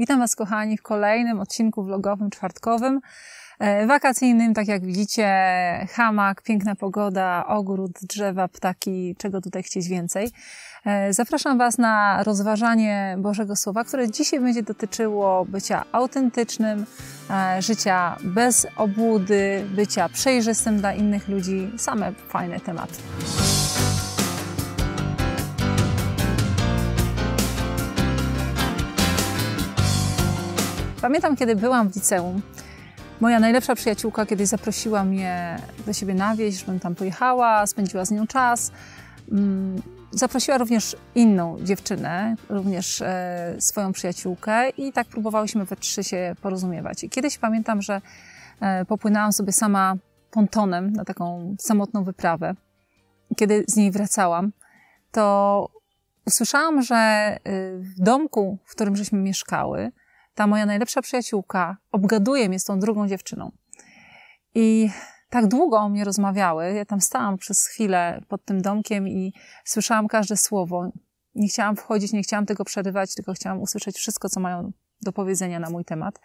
Witam Was, kochani, w kolejnym odcinku vlogowym, czwartkowym, e, wakacyjnym. Tak jak widzicie, hamak, piękna pogoda, ogród, drzewa, ptaki, czego tutaj chcieć więcej. E, zapraszam Was na rozważanie Bożego Słowa, które dzisiaj będzie dotyczyło bycia autentycznym, e, życia bez obłudy, bycia przejrzystym dla innych ludzi. Same fajne tematy. Pamiętam, kiedy byłam w liceum, moja najlepsza przyjaciółka kiedyś zaprosiła mnie do siebie na wieś, żebym tam pojechała, spędziła z nią czas. Mm, zaprosiła również inną dziewczynę, również e, swoją przyjaciółkę i tak próbowałyśmy we trzy się porozumiewać. I kiedyś pamiętam, że e, popłynęłam sobie sama pontonem na taką samotną wyprawę. Kiedy z niej wracałam, to usłyszałam, że e, w domku, w którym żeśmy mieszkały, ta moja najlepsza przyjaciółka obgaduje mnie z tą drugą dziewczyną. I tak długo o mnie rozmawiały. Ja tam stałam przez chwilę pod tym domkiem i słyszałam każde słowo. Nie chciałam wchodzić, nie chciałam tego przerywać, tylko chciałam usłyszeć wszystko, co mają do powiedzenia na mój temat.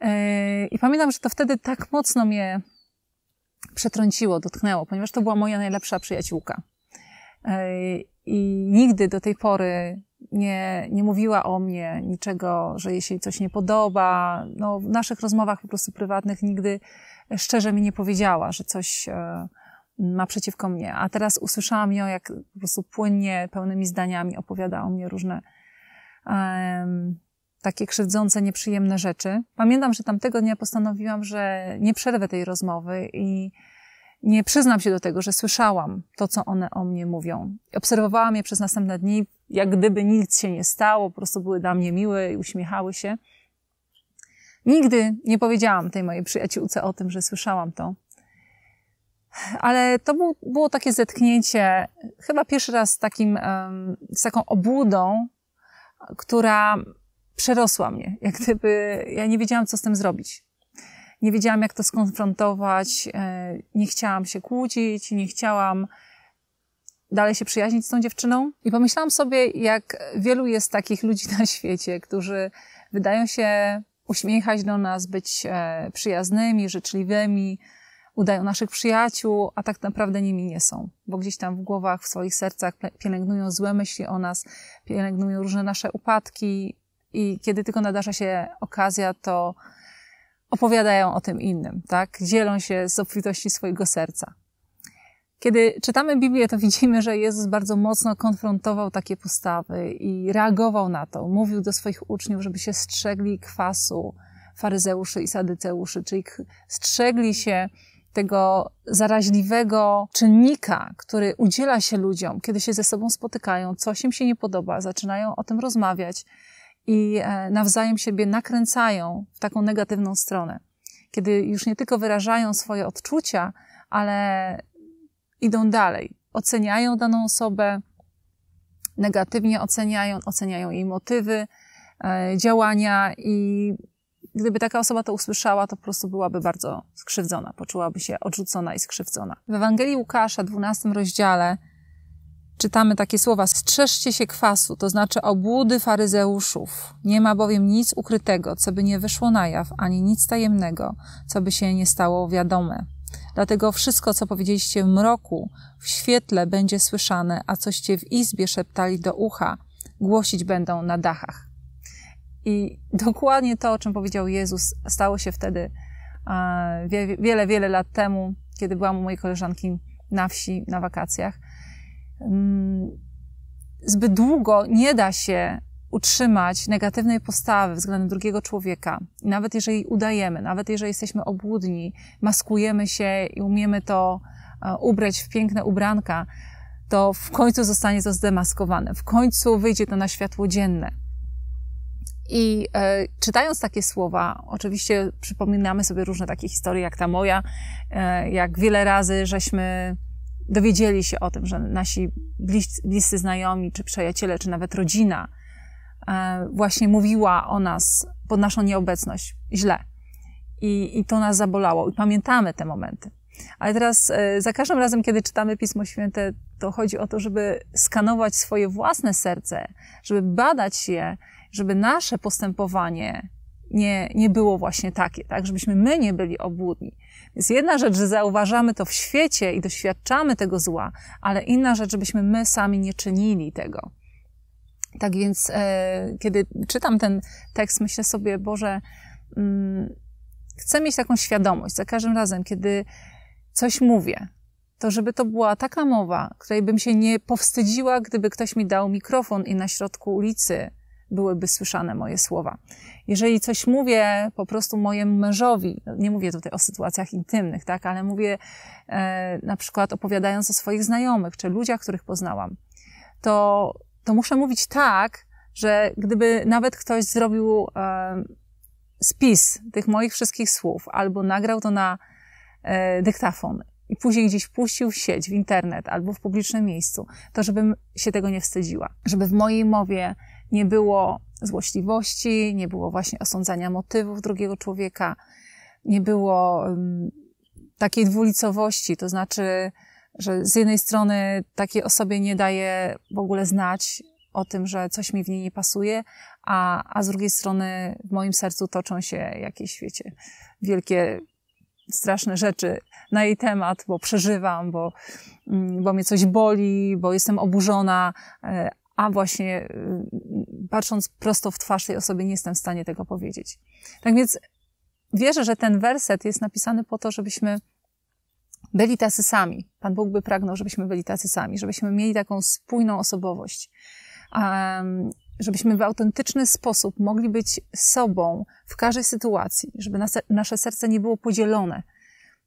E, I pamiętam, że to wtedy tak mocno mnie przetrąciło, dotknęło, ponieważ to była moja najlepsza przyjaciółka. E, I nigdy do tej pory nie, nie mówiła o mnie niczego, że jej się coś nie podoba. No, w naszych rozmowach po prostu prywatnych nigdy szczerze mi nie powiedziała, że coś e, ma przeciwko mnie. A teraz usłyszałam ją, jak po prostu płynnie, pełnymi zdaniami opowiada o mnie różne um, takie krzywdzące, nieprzyjemne rzeczy. Pamiętam, że tamtego dnia postanowiłam, że nie przerwę tej rozmowy i nie przyznam się do tego, że słyszałam to, co one o mnie mówią. Obserwowałam je przez następne dni, jak gdyby nic się nie stało, po prostu były dla mnie miłe i uśmiechały się. Nigdy nie powiedziałam tej mojej przyjaciółce o tym, że słyszałam to. Ale to był, było takie zetknięcie, chyba pierwszy raz z, takim, z taką obłudą, która przerosła mnie. Jak gdyby ja nie wiedziałam, co z tym zrobić. Nie wiedziałam, jak to skonfrontować, e, nie chciałam się kłócić, nie chciałam dalej się przyjaźnić z tą dziewczyną. I pomyślałam sobie, jak wielu jest takich ludzi na świecie, którzy wydają się uśmiechać do nas, być e, przyjaznymi, życzliwymi, udają naszych przyjaciół, a tak naprawdę nimi nie są, bo gdzieś tam w głowach, w swoich sercach pielęgnują złe myśli o nas, pielęgnują różne nasze upadki i kiedy tylko nadarza się okazja, to opowiadają o tym innym, tak? Dzielą się z obfitości swojego serca. Kiedy czytamy Biblię, to widzimy, że Jezus bardzo mocno konfrontował takie postawy i reagował na to. Mówił do swoich uczniów, żeby się strzegli kwasu faryzeuszy i sadyceuszy, czyli strzegli się tego zaraźliwego czynnika, który udziela się ludziom, kiedy się ze sobą spotykają, coś im się nie podoba, zaczynają o tym rozmawiać i e, nawzajem siebie nakręcają w taką negatywną stronę. Kiedy już nie tylko wyrażają swoje odczucia, ale idą dalej, oceniają daną osobę, negatywnie oceniają, oceniają jej motywy, e, działania i gdyby taka osoba to usłyszała, to po prostu byłaby bardzo skrzywdzona, poczułaby się odrzucona i skrzywdzona. W Ewangelii Łukasza, 12 rozdziale, czytamy takie słowa: Strzeżcie się kwasu, to znaczy obłudy faryzeuszów. Nie ma bowiem nic ukrytego, co by nie wyszło na jaw, ani nic tajemnego, co by się nie stało wiadome. Dlatego wszystko, co powiedzieliście w mroku, w świetle będzie słyszane, a coście w izbie szeptali do ucha, głosić będą na dachach. I dokładnie to, o czym powiedział Jezus, stało się wtedy wiele, wiele lat temu, kiedy byłam u mojej koleżanki na wsi, na wakacjach. Mm, zbyt długo nie da się utrzymać negatywnej postawy względem drugiego człowieka, nawet jeżeli udajemy, nawet jeżeli jesteśmy obłudni, maskujemy się i umiemy to e, ubrać w piękne ubranka, to w końcu zostanie to zdemaskowane, w końcu wyjdzie to na światło dzienne. I e, czytając takie słowa, oczywiście przypominamy sobie różne takie historie, jak ta moja, e, jak wiele razy żeśmy dowiedzieli się o tym, że nasi bliscy, bliscy znajomi, czy przyjaciele, czy nawet rodzina E, właśnie mówiła o nas pod naszą nieobecność źle. I, I to nas zabolało. I pamiętamy te momenty. Ale teraz e, za każdym razem, kiedy czytamy Pismo Święte, to chodzi o to, żeby skanować swoje własne serce, żeby badać je, żeby nasze postępowanie nie, nie było właśnie takie, tak? Żebyśmy my nie byli obłudni. Więc jedna rzecz, że zauważamy to w świecie i doświadczamy tego zła, ale inna rzecz, żebyśmy my sami nie czynili tego. Tak więc, e, kiedy czytam ten tekst, myślę sobie, Boże, mm, chcę mieć taką świadomość za każdym razem, kiedy coś mówię, to żeby to była taka mowa, której bym się nie powstydziła, gdyby ktoś mi dał mikrofon i na środku ulicy byłyby słyszane moje słowa. Jeżeli coś mówię po prostu mojemu mężowi, nie mówię tutaj o sytuacjach intymnych, tak, ale mówię e, na przykład opowiadając o swoich znajomych czy ludziach, których poznałam, to to muszę mówić tak, że gdyby nawet ktoś zrobił e, spis tych moich wszystkich słów albo nagrał to na e, dyktafon i później gdzieś puścił w sieć, w internet albo w publicznym miejscu, to żebym się tego nie wstydziła. Żeby w mojej mowie nie było złośliwości, nie było właśnie osądzania motywów drugiego człowieka, nie było takiej dwulicowości, to znaczy że z jednej strony takiej osobie nie daje w ogóle znać o tym, że coś mi w niej nie pasuje, a, a z drugiej strony w moim sercu toczą się jakieś, wiecie, wielkie, straszne rzeczy na jej temat, bo przeżywam, bo, mm, bo mnie coś boli, bo jestem oburzona, e, a właśnie e, patrząc prosto w twarz tej osoby, nie jestem w stanie tego powiedzieć. Tak więc wierzę, że ten werset jest napisany po to, żebyśmy byli tacy sami. Pan Bóg by pragnął, żebyśmy byli tacy sami, żebyśmy mieli taką spójną osobowość, żebyśmy w autentyczny sposób mogli być sobą w każdej sytuacji, żeby nasze serce nie było podzielone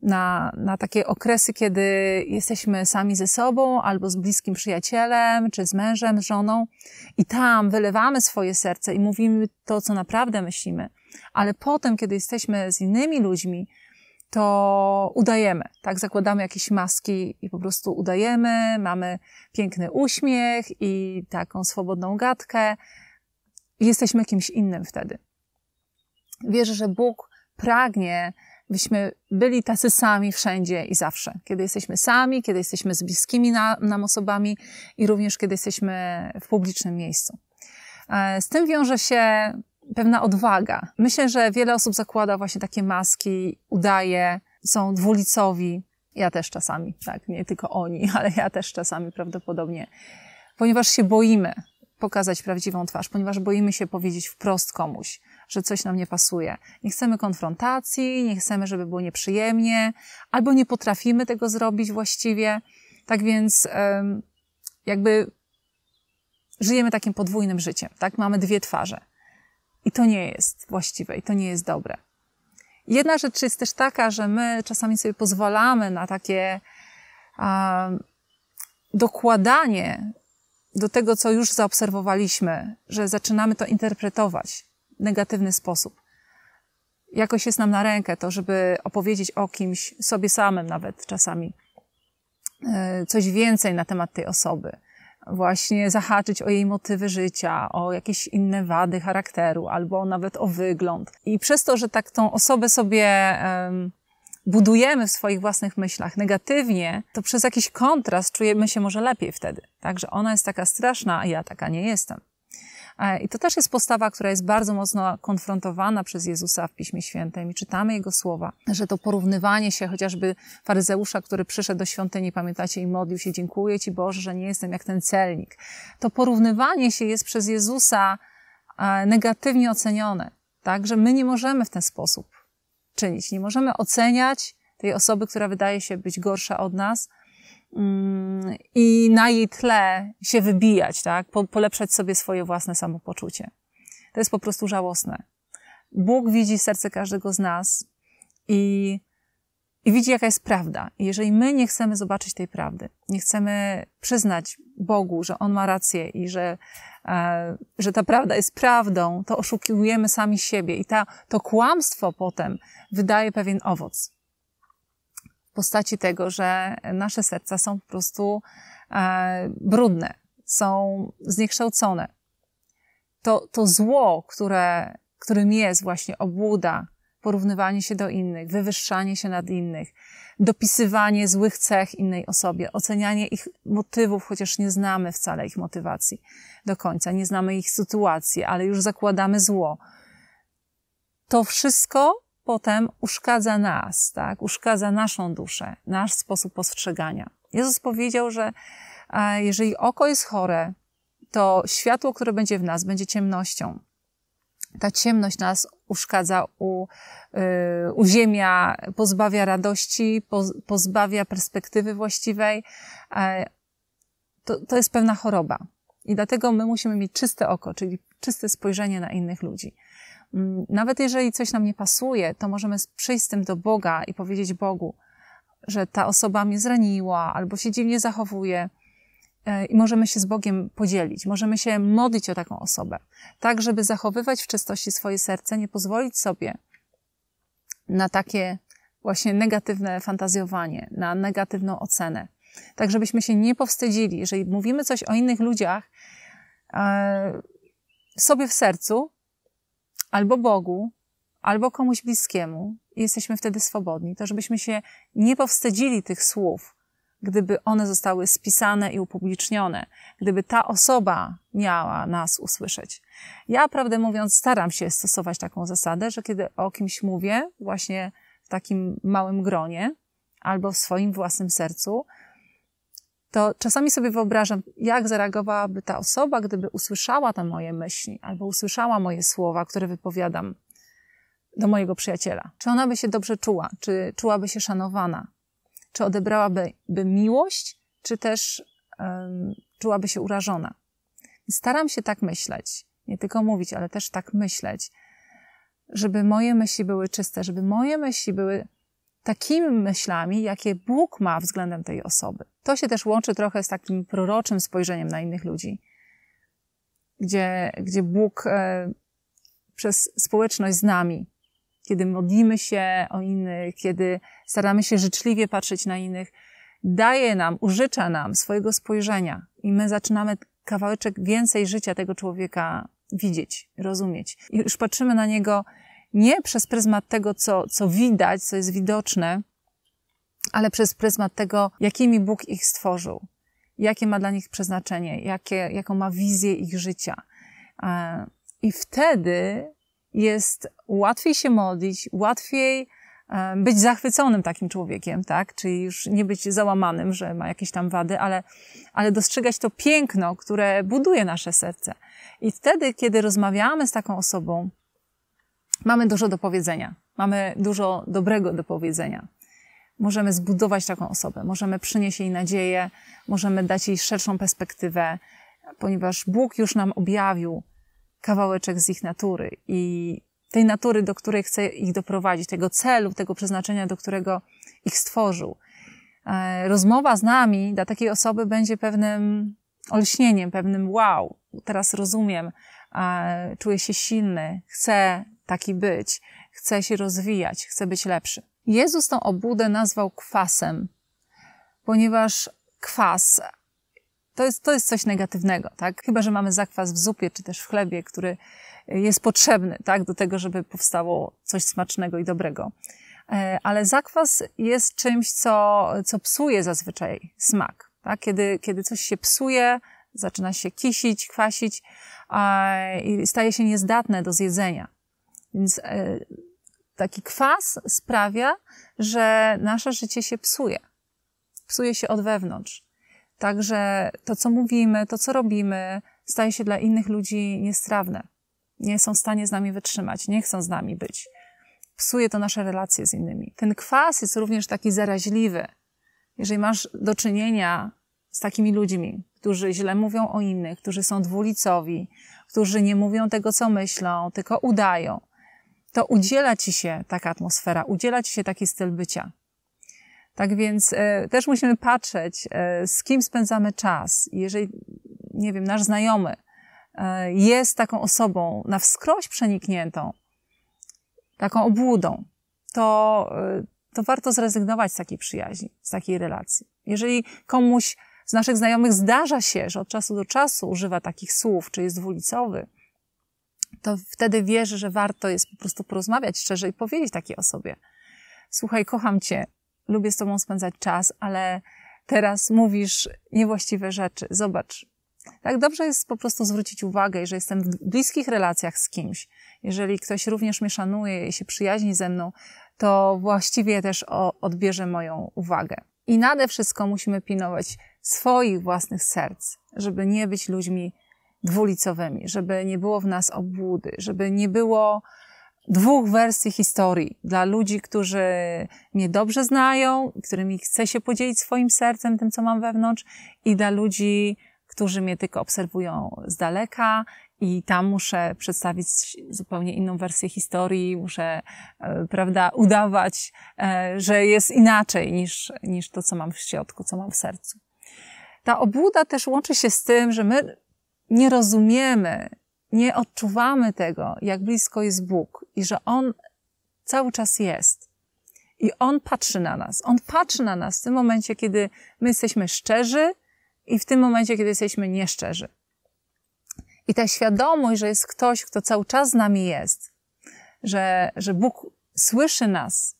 na, na takie okresy, kiedy jesteśmy sami ze sobą albo z bliskim przyjacielem, czy z mężem, z żoną, i tam wylewamy swoje serce i mówimy to, co naprawdę myślimy. Ale potem, kiedy jesteśmy z innymi ludźmi, to udajemy, tak? Zakładamy jakieś maski i po prostu udajemy, mamy piękny uśmiech i taką swobodną gadkę. Jesteśmy kimś innym wtedy. Wierzę, że Bóg pragnie, byśmy byli tacy sami wszędzie i zawsze. Kiedy jesteśmy sami, kiedy jesteśmy z bliskimi na, nam osobami i również kiedy jesteśmy w publicznym miejscu. E, z tym wiąże się pewna odwaga. Myślę, że wiele osób zakłada właśnie takie maski, udaje, są dwulicowi. Ja też czasami, tak, nie tylko oni, ale ja też czasami prawdopodobnie. Ponieważ się boimy pokazać prawdziwą twarz, ponieważ boimy się powiedzieć wprost komuś, że coś nam nie pasuje. Nie chcemy konfrontacji, nie chcemy, żeby było nieprzyjemnie, albo nie potrafimy tego zrobić właściwie. Tak więc, jakby żyjemy takim podwójnym życiem, tak? Mamy dwie twarze. I to nie jest właściwe i to nie jest dobre. Jedna rzecz jest też taka, że my czasami sobie pozwalamy na takie a, dokładanie do tego, co już zaobserwowaliśmy, że zaczynamy to interpretować w negatywny sposób. Jakoś jest nam na rękę to, żeby opowiedzieć o kimś, sobie samym nawet czasami, e, coś więcej na temat tej osoby właśnie zahaczyć o jej motywy życia, o jakieś inne wady charakteru albo nawet o wygląd. I przez to, że tak tą osobę sobie um, budujemy w swoich własnych myślach negatywnie, to przez jakiś kontrast czujemy się może lepiej wtedy. Także ona jest taka straszna, a ja taka nie jestem. E, I to też jest postawa, która jest bardzo mocno konfrontowana przez Jezusa w Piśmie Świętym i czytamy Jego słowa, że to porównywanie się chociażby faryzeusza, który przyszedł do świątyni, pamiętacie, i modlił się, dziękuję Ci Boże, że nie jestem jak ten celnik. To porównywanie się jest przez Jezusa e, negatywnie ocenione, tak, że my nie możemy w ten sposób czynić. Nie możemy oceniać tej osoby, która wydaje się być gorsza od nas, i na jej tle się wybijać, tak? polepszać sobie swoje własne samopoczucie. To jest po prostu żałosne. Bóg widzi serce każdego z nas i, i widzi, jaka jest prawda. I jeżeli my nie chcemy zobaczyć tej prawdy, nie chcemy przyznać Bogu, że On ma rację i że, e, że ta prawda jest prawdą, to oszukujemy sami siebie i ta, to kłamstwo potem wydaje pewien owoc postaci tego, że nasze serca są po prostu e, brudne, są zniekształcone. To, to zło, które, którym jest właśnie obłuda, porównywanie się do innych, wywyższanie się nad innych, dopisywanie złych cech innej osobie, ocenianie ich motywów, chociaż nie znamy wcale ich motywacji do końca, nie znamy ich sytuacji, ale już zakładamy zło. To wszystko potem uszkadza nas, tak? uszkadza naszą duszę, nasz sposób postrzegania. Jezus powiedział, że jeżeli oko jest chore, to światło, które będzie w nas, będzie ciemnością. Ta ciemność nas uszkadza, u, yy, uziemia, pozbawia radości, poz, pozbawia perspektywy właściwej. Yy, to, to jest pewna choroba. I dlatego my musimy mieć czyste oko, czyli czyste spojrzenie na innych ludzi. Mm, nawet jeżeli coś nam nie pasuje, to możemy przyjść z tym do Boga i powiedzieć Bogu, że ta osoba mnie zraniła albo się dziwnie zachowuje. E, I możemy się z Bogiem podzielić, możemy się modlić o taką osobę, tak żeby zachowywać w czystości swoje serce, nie pozwolić sobie na takie właśnie negatywne fantazjowanie, na negatywną ocenę. Tak, żebyśmy się nie powstydzili, jeżeli mówimy coś o innych ludziach e, sobie w sercu, albo Bogu, albo komuś bliskiemu i jesteśmy wtedy swobodni. To, żebyśmy się nie powstydzili tych słów, gdyby one zostały spisane i upublicznione, gdyby ta osoba miała nas usłyszeć. Ja, prawdę mówiąc, staram się stosować taką zasadę, że kiedy o kimś mówię, właśnie w takim małym gronie albo w swoim własnym sercu, to czasami sobie wyobrażam, jak zareagowałaby ta osoba, gdyby usłyszała te moje myśli albo usłyszała moje słowa, które wypowiadam do mojego przyjaciela. Czy ona by się dobrze czuła? Czy czułaby się szanowana? Czy odebrałaby by miłość, czy też um, czułaby się urażona? Staram się tak myśleć, nie tylko mówić, ale też tak myśleć, żeby moje myśli były czyste, żeby moje myśli były takimi myślami, jakie Bóg ma względem tej osoby. To się też łączy trochę z takim proroczym spojrzeniem na innych ludzi, gdzie, gdzie Bóg e, przez społeczność z nami, kiedy modlimy się o innych, kiedy staramy się życzliwie patrzeć na innych, daje nam, użycza nam swojego spojrzenia i my zaczynamy kawałeczek więcej życia tego człowieka widzieć, rozumieć. I już patrzymy na niego nie przez pryzmat tego, co, co widać, co jest widoczne, ale przez pryzmat tego, jakimi Bóg ich stworzył, jakie ma dla nich przeznaczenie, jakie, jaką ma wizję ich życia. E, I wtedy jest łatwiej się modlić, łatwiej e, być zachwyconym takim człowiekiem, tak? Czyli już nie być załamanym, że ma jakieś tam wady, ale, ale dostrzegać to piękno, które buduje nasze serce. I wtedy, kiedy rozmawiamy z taką osobą, mamy dużo do powiedzenia, mamy dużo dobrego do powiedzenia. Możemy zbudować taką osobę, możemy przynieść jej nadzieję, możemy dać jej szerszą perspektywę, ponieważ Bóg już nam objawił kawałeczek z ich natury i tej natury, do której chce ich doprowadzić, tego celu, tego przeznaczenia, do którego ich stworzył. E, rozmowa z nami dla takiej osoby będzie pewnym olśnieniem, pewnym wow, teraz rozumiem, e, czuję się silny, chcę taki być, chce się rozwijać, chce być lepszy. Jezus tą obudę nazwał kwasem, ponieważ kwas to jest, to jest coś negatywnego, tak? Chyba, że mamy zakwas w zupie czy też w chlebie, który jest potrzebny, tak? Do tego, żeby powstało coś smacznego i dobrego. E, ale zakwas jest czymś, co, co psuje zazwyczaj smak, tak? Kiedy, kiedy coś się psuje, zaczyna się kisić, kwasić a, i staje się niezdatne do zjedzenia. Więc e, taki kwas sprawia, że nasze życie się psuje. Psuje się od wewnątrz. Także to, co mówimy, to, co robimy, staje się dla innych ludzi niestrawne. Nie są w stanie z nami wytrzymać, nie chcą z nami być. Psuje to nasze relacje z innymi. Ten kwas jest również taki zaraźliwy. Jeżeli masz do czynienia z takimi ludźmi, którzy źle mówią o innych, którzy są dwulicowi, którzy nie mówią tego, co myślą, tylko udają, to udziela ci się taka atmosfera, udziela ci się taki styl bycia. Tak więc e, też musimy patrzeć, e, z kim spędzamy czas. Jeżeli, nie wiem, nasz znajomy e, jest taką osobą na wskroś przenikniętą, taką obłudą, to, e, to warto zrezygnować z takiej przyjaźni, z takiej relacji. Jeżeli komuś z naszych znajomych zdarza się, że od czasu do czasu używa takich słów, czy jest dwulicowy, to wtedy wierzę, że warto jest po prostu porozmawiać szczerze i powiedzieć takiej osobie: Słuchaj, kocham cię, lubię z tobą spędzać czas, ale teraz mówisz niewłaściwe rzeczy. Zobacz. Tak dobrze jest po prostu zwrócić uwagę, że jestem w bliskich relacjach z kimś. Jeżeli ktoś również mnie szanuje i się przyjaźni ze mną, to właściwie też odbierze moją uwagę. I nade wszystko musimy pilnować swoich własnych serc, żeby nie być ludźmi dwulicowymi, żeby nie było w nas obłudy, żeby nie było dwóch wersji historii dla ludzi, którzy mnie dobrze znają, którymi chcę się podzielić swoim sercem, tym, co mam wewnątrz, i dla ludzi, którzy mnie tylko obserwują z daleka. I tam muszę przedstawić zupełnie inną wersję historii, muszę, e, prawda, udawać, e, że jest inaczej niż, niż to, co mam w środku, co mam w sercu. Ta obłuda też łączy się z tym, że my nie rozumiemy, nie odczuwamy tego, jak blisko jest Bóg i że On cały czas jest. I On patrzy na nas. On patrzy na nas w tym momencie, kiedy my jesteśmy szczerzy i w tym momencie, kiedy jesteśmy nieszczerzy. I ta świadomość, że jest ktoś, kto cały czas z nami jest, że, że Bóg słyszy nas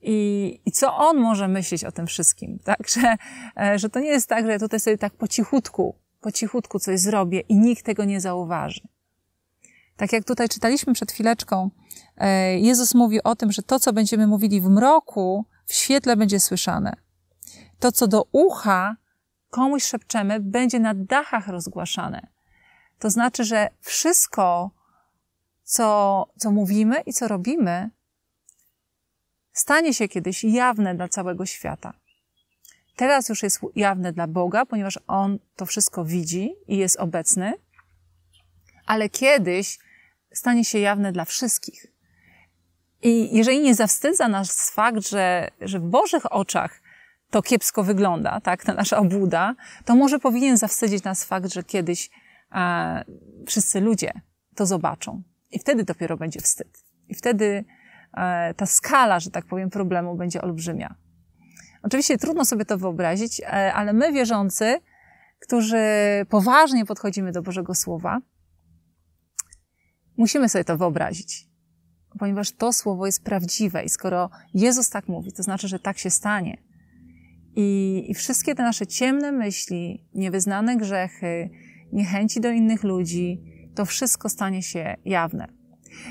i, i co On może myśleć o tym wszystkim, tak? Że, e, że to nie jest tak, że ja tutaj sobie tak po cichutku po cichutku coś zrobię i nikt tego nie zauważy. Tak jak tutaj czytaliśmy przed chwileczką, e, Jezus mówi o tym, że to, co będziemy mówili w mroku, w świetle będzie słyszane. To, co do ucha komuś szepczemy, będzie na dachach rozgłaszane. To znaczy, że wszystko, co, co mówimy i co robimy, stanie się kiedyś jawne dla całego świata. Teraz już jest jawne dla Boga, ponieważ On to wszystko widzi i jest obecny, ale kiedyś stanie się jawne dla wszystkich. I jeżeli nie zawstydza nas fakt, że, że w Bożych oczach to kiepsko wygląda, tak, ta nasza obłuda, to może powinien zawstydzić nas fakt, że kiedyś e, wszyscy ludzie to zobaczą. I wtedy dopiero będzie wstyd. I wtedy e, ta skala, że tak powiem, problemu będzie olbrzymia. Oczywiście trudno sobie to wyobrazić, e, ale my wierzący, którzy poważnie podchodzimy do Bożego Słowa, musimy sobie to wyobrazić, ponieważ to Słowo jest prawdziwe i skoro Jezus tak mówi, to znaczy, że tak się stanie. I, I wszystkie te nasze ciemne myśli, niewyznane grzechy, niechęci do innych ludzi, to wszystko stanie się jawne.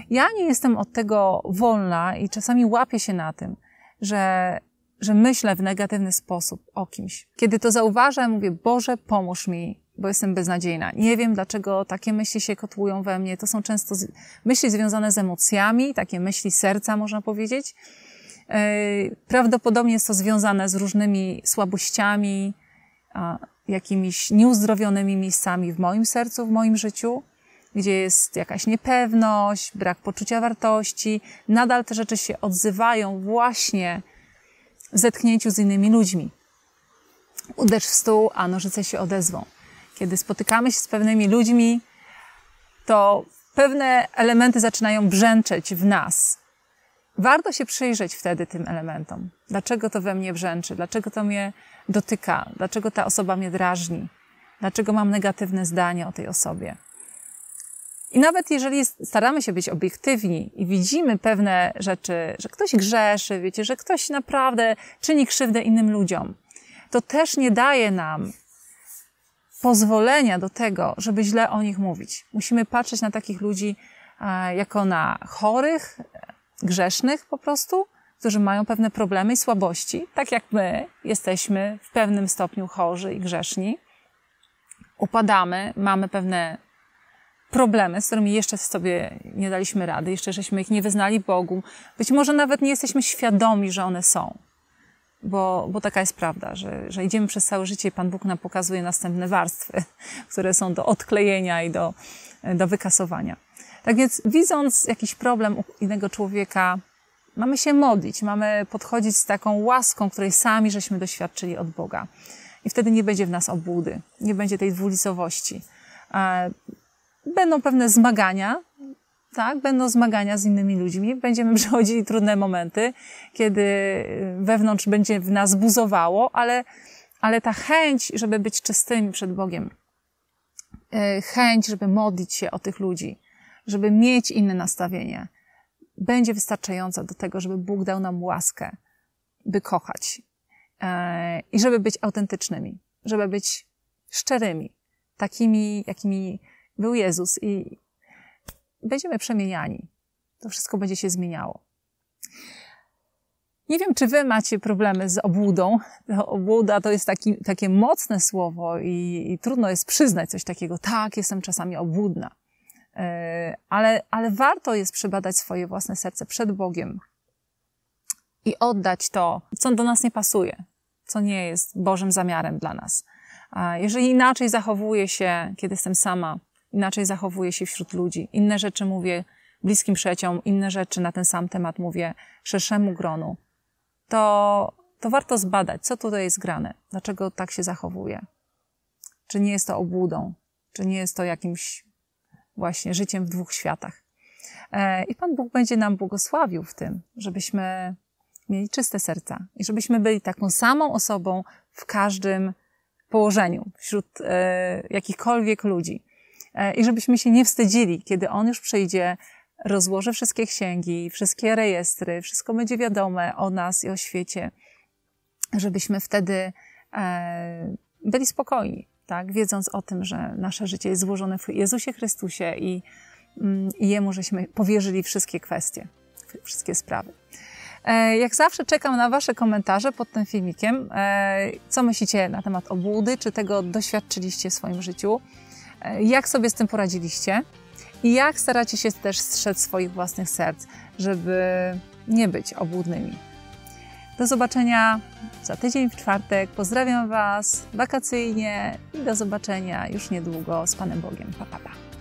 Ja nie jestem od tego wolna i czasami łapię się na tym, że że myślę w negatywny sposób o kimś. Kiedy to zauważę, mówię, Boże, pomóż mi, bo jestem beznadziejna. Nie wiem, dlaczego takie myśli się kotłują we mnie. To są często myśli związane z emocjami, takie myśli serca, można powiedzieć. E, prawdopodobnie jest to związane z różnymi słabościami, jakimiś nieuzdrowionymi miejscami w moim sercu, w moim życiu, gdzie jest jakaś niepewność, brak poczucia wartości. Nadal te rzeczy się odzywają właśnie w zetknięciu z innymi ludźmi. Uderz w stół, a nożyce się odezwą. Kiedy spotykamy się z pewnymi ludźmi, to pewne elementy zaczynają brzęczeć w nas. Warto się przyjrzeć wtedy tym elementom. Dlaczego to we mnie brzęczy? Dlaczego to mnie dotyka? Dlaczego ta osoba mnie drażni? Dlaczego mam negatywne zdanie o tej osobie? I nawet jeżeli staramy się być obiektywni i widzimy pewne rzeczy, że ktoś grzeszy, wiecie, że ktoś naprawdę czyni krzywdę innym ludziom, to też nie daje nam pozwolenia do tego, żeby źle o nich mówić. Musimy patrzeć na takich ludzi e, jako na chorych, grzesznych po prostu, którzy mają pewne problemy i słabości, tak jak my jesteśmy w pewnym stopniu chorzy i grzeszni. Upadamy, mamy pewne problemy, z którymi jeszcze sobie nie daliśmy rady, jeszcze żeśmy ich nie wyznali Bogu. Być może nawet nie jesteśmy świadomi, że one są. Bo, bo taka jest prawda, że, że idziemy przez całe życie i Pan Bóg nam pokazuje następne warstwy, które są do odklejenia i do, do wykasowania. Tak więc, widząc jakiś problem u innego człowieka, mamy się modlić, mamy podchodzić z taką łaską, której sami żeśmy doświadczyli od Boga. I wtedy nie będzie w nas obłudy, nie będzie tej dwulicowości będą pewne zmagania, tak, będą zmagania z innymi ludźmi, będziemy przechodzili trudne momenty, kiedy y, wewnątrz będzie w nas buzowało, ale, ale ta chęć, żeby być czystymi przed Bogiem, y, chęć, żeby modlić się o tych ludzi, żeby mieć inne nastawienie, będzie wystarczająca do tego, żeby Bóg dał nam łaskę, by kochać e, i żeby być autentycznymi, żeby być szczerymi, takimi, jakimi był Jezus i będziemy przemieniani. To wszystko będzie się zmieniało. Nie wiem, czy wy macie problemy z obłudą. No, obłuda to jest taki, takie mocne słowo i, i, trudno jest przyznać coś takiego. Tak, jestem czasami obłudna. E, ale, ale warto jest przebadać swoje własne serce przed Bogiem i oddać to, co do nas nie pasuje, co nie jest Bożym zamiarem dla nas. Jeżeli inaczej zachowuję się, kiedy jestem sama, inaczej zachowuję się wśród ludzi, inne rzeczy mówię bliskim przyjaciołom, inne rzeczy na ten sam temat mówię szerszemu gronu, to, to warto zbadać, co tutaj jest grane, dlaczego tak się zachowuje. Czy nie jest to obłudą, czy nie jest to jakimś właśnie życiem w dwóch światach. E, I Pan Bóg będzie nam błogosławił w tym, żebyśmy mieli czyste serca i żebyśmy byli taką samą osobą w każdym położeniu, wśród e, jakichkolwiek ludzi. E, i żebyśmy się nie wstydzili, kiedy on już przyjdzie, rozłoży wszystkie księgi, wszystkie rejestry, wszystko będzie wiadome o nas i o świecie, żebyśmy wtedy e, byli spokojni, tak? Wiedząc o tym, że nasze życie jest złożone w Jezusie Chrystusie i, mm, i Jemu żeśmy powierzyli wszystkie kwestie, wszystkie sprawy. E, jak zawsze czekam na Wasze komentarze pod tym filmikiem. Co myślicie na temat obłudy? Czy tego doświadczyliście w swoim życiu? E, jak sobie z tym poradziliście i jak staracie się też strzec swoich własnych serc, żeby nie być obłudnymi. Do zobaczenia za tydzień w czwartek. Pozdrawiam Was wakacyjnie i do zobaczenia już niedługo z Panem Bogiem. Pa, pa, pa.